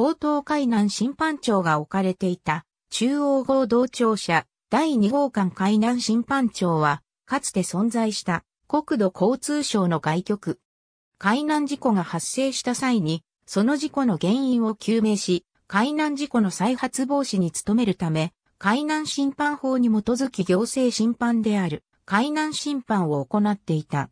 高等海南審判庁が置かれていた中央合同庁舎第2号館海南審判庁は、かつて存在した国土交通省の外局。海難事故が発生した際に、その事故の原因を究明し、海難事故の再発防止に努めるため、海難審判法に基づき行政審判である海難審判を行っていた。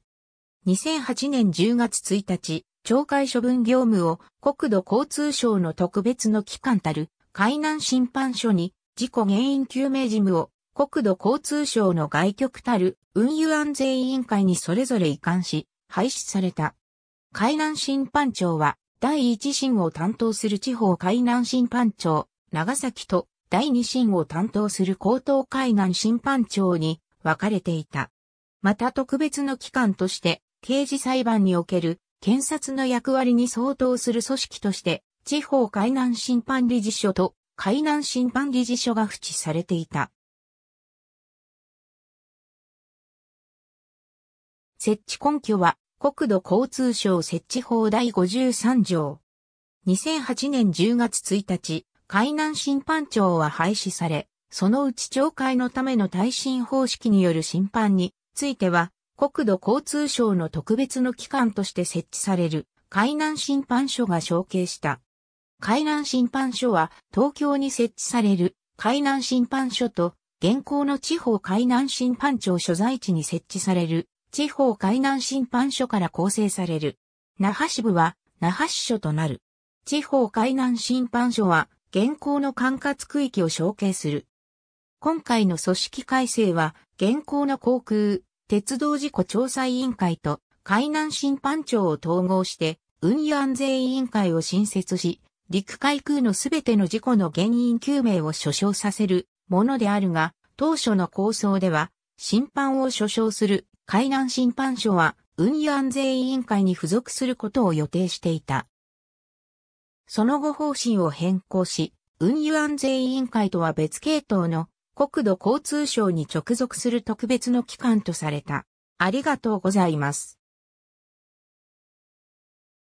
2008年10月1日、懲戒処分業務を国土交通省の特別の機関たる海南審判所に事故原因究明事務を国土交通省の外局たる運輸安全委員会にそれぞれ移管し廃止された。海南審判庁は第1審を担当する地方海南審判庁長崎と第2審を担当する高等海南審判庁に分かれていた。また特別の機関として刑事裁判における検察の役割に相当する組織として、地方海南審判理事所と海南審判理事所が付置されていた。設置根拠は、国土交通省設置法第53条。2008年10月1日、海南審判庁は廃止され、そのうち懲戒のための耐震方式による審判については、国土交通省の特別の機関として設置される海南審判所が承継した。海南審判所は東京に設置される海南審判所と現行の地方海南審判庁所在地に設置される地方海南審判所から構成される。那覇支部は那覇支所となる。地方海南審判所は現行の管轄区域を承継する。今回の組織改正は現行の航空、鉄道事故調査委員会と海南審判庁を統合して、運輸安全委員会を新設し、陸海空のすべての事故の原因究明を所掌させるものであるが、当初の構想では、審判を所掌する海南審判所は運輸安全委員会に付属することを予定していた。その後方針を変更し、運輸安全委員会とは別系統の国土交通省に直属する特別の機関とされた。ありがとうございます。